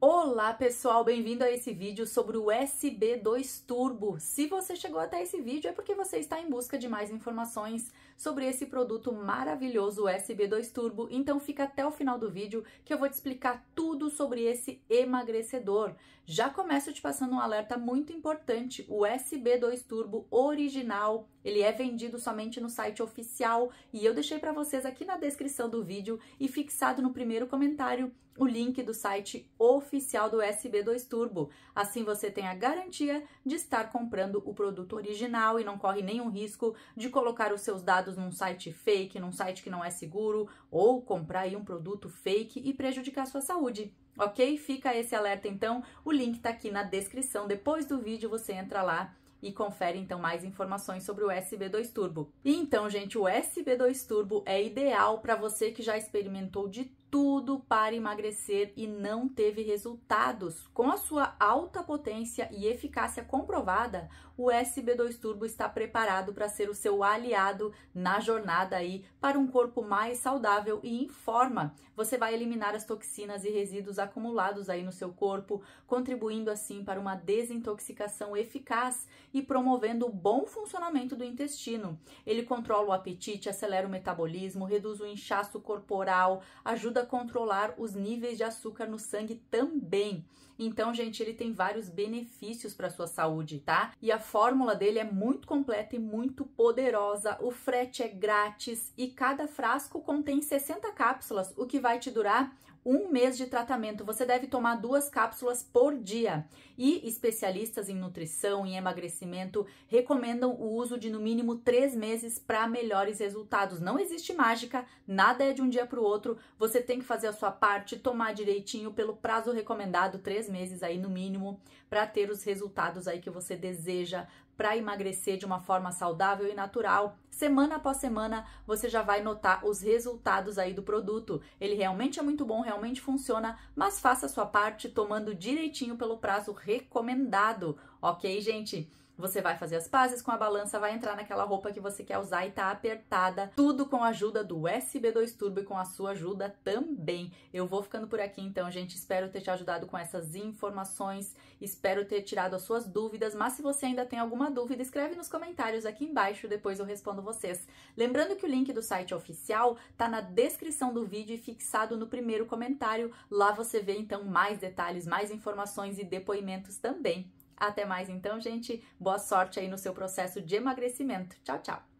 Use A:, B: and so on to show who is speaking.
A: Olá pessoal, bem-vindo a esse vídeo sobre o SB2 Turbo. Se você chegou até esse vídeo é porque você está em busca de mais informações sobre esse produto maravilhoso SB2 Turbo, então fica até o final do vídeo que eu vou te explicar tudo sobre esse emagrecedor. Já começo te passando um alerta muito importante, o SB2 Turbo original, ele é vendido somente no site oficial e eu deixei para vocês aqui na descrição do vídeo e fixado no primeiro comentário o link do site oficial do SB2 Turbo. Assim você tem a garantia de estar comprando o produto original e não corre nenhum risco de colocar os seus dados num site fake, num site que não é seguro ou comprar um produto fake e prejudicar sua saúde. Ok? Fica esse alerta então. O link está aqui na descrição. Depois do vídeo você entra lá e confere então mais informações sobre o SB2 Turbo. E então, gente, o SB2 Turbo é ideal para você que já experimentou de tudo para emagrecer e não teve resultados. Com a sua alta potência e eficácia comprovada, o SB2 Turbo está preparado para ser o seu aliado na jornada aí para um corpo mais saudável e em forma. Você vai eliminar as toxinas e resíduos acumulados aí no seu corpo, contribuindo assim para uma desintoxicação eficaz e promovendo o bom funcionamento do intestino. Ele controla o apetite, acelera o metabolismo, reduz o inchaço corporal, ajuda ajuda a controlar os níveis de açúcar no sangue também. Então, gente, ele tem vários benefícios para sua saúde, tá? E a fórmula dele é muito completa e muito poderosa. O frete é grátis e cada frasco contém 60 cápsulas, o que vai te durar um mês de tratamento. Você deve tomar duas cápsulas por dia. E especialistas em nutrição e emagrecimento recomendam o uso de no mínimo três meses para melhores resultados. Não existe mágica, nada é de um dia para o outro. Você tem que fazer a sua parte, tomar direitinho pelo prazo recomendado, três meses aí no mínimo, para ter os resultados aí que você deseja para emagrecer de uma forma saudável e natural. Semana após semana você já vai notar os resultados aí do produto. Ele realmente é muito bom, realmente funciona, mas faça a sua parte tomando direitinho pelo prazo recomendado, ok, gente? Você vai fazer as pazes com a balança, vai entrar naquela roupa que você quer usar e tá apertada. Tudo com a ajuda do SB2 Turbo e com a sua ajuda também. Eu vou ficando por aqui então, gente. Espero ter te ajudado com essas informações. Espero ter tirado as suas dúvidas. Mas se você ainda tem alguma dúvida, escreve nos comentários aqui embaixo. Depois eu respondo vocês. Lembrando que o link do site oficial tá na descrição do vídeo e fixado no primeiro comentário. Lá você vê então mais detalhes, mais informações e depoimentos também. Até mais então, gente. Boa sorte aí no seu processo de emagrecimento. Tchau, tchau.